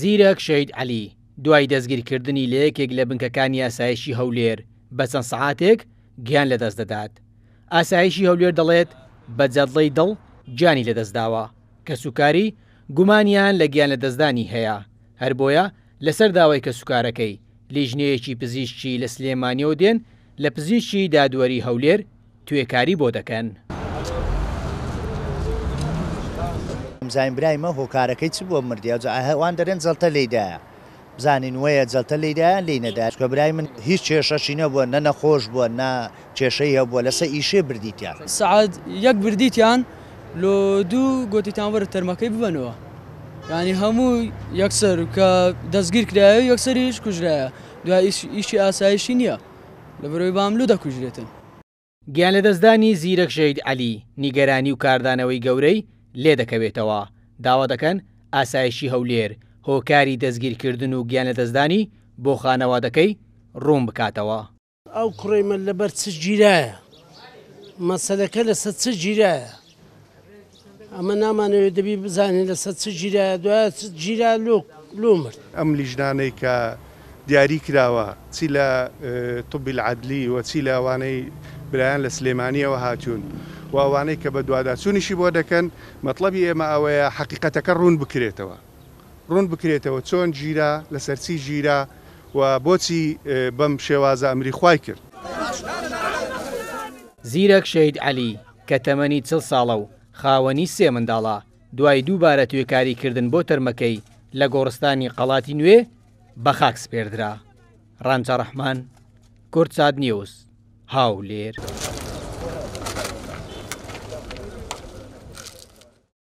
زیرەک شەید علی دوای دەستگیرکردنی لە یەکێک لە بنکەکانی ئاسایشی هەولێر بە چەند سعاتێک گیان لەدەست دەدات. ئاسایشی هەولێر دەڵێت بە جەدڵی دڵ جانی لەدەستداوە کە سوکاری گومانیان لە گیان لەدەستدانی هەیە هەر بۆیە لەسەر داوای کە سوکارەکەی لیژنەیەکی پزیشکی لە سلێمانیەوە دێن لە پزیشکی دادوەری هەولێر توێکاری بۆ دەکەن. بزانین برایمە هۆکارەکەی چ بۆ مردیوان دەرێن جەڵتە لێدایە بزانین وەیە جەلتە لێدایان لێ نەداشکە برای من هیچ کێشەشی نەبووە نە نەخۆش بووە نا کێشەی هەبووە لەسە ئیشێ بردیتیان سعاد یەک بردیتیان لۆ دوو گۆتیتان وەرە تەرمەکەی ببەنەوە ینی هەموو یەکسەر کە دەستگیر کرایە یەکسەر هیچ کوژرایە دوای ئیشی ئاسایشی نییە لە بەرەوەی باملو دەکوژرێتن گیان لە دەستدانی زیرەک ژەید علی نیگەرانی و کاردانەوەی گەورەی لێ دەکەوێتەوە داوا دەکەن ئاسایشی هەولێر هۆکاری دەستگیرکردن و گیانە دەستدانی بۆ خانەوادەکەی ڕوون بکاتەوە ئەو کوڕێمە لەبەر چ گیرایە مەسەلەکە لەسەر چ گیرایە ئەمە نامانەوێت دەبی بزانین لەسەر چ گیرایە دوای گیرا لۆ مرد ئەم لیژدانەی کە دیاری کراوە چی لە توبیل عدلی وە چی لەوانەی برایان لە سلێمانیەوە هاتوون. واوانەی کە بە دوواداچونیشی بۆ دەکەن مطلبی ئێمە ئەوەیە حقیقەتەکە ڕوون بکرێتەوە ڕوون بکرێتەوە چۆن گیرا لە سەرچی گیرا و بۆچی بەم شێوازە ئەمری خوای کرد زیرەک شەید علی کە تەمەنی چل ساڵە و خاوەنی سێ منداڵە دوای دووبارە توێکاریکردن بۆ تەرمەکەی لە گۆڕستانی قەڵاتی نوێ بە خاک سپێردرا ڕانچە ڕەحمان کورتساد نیوز هاو لێر.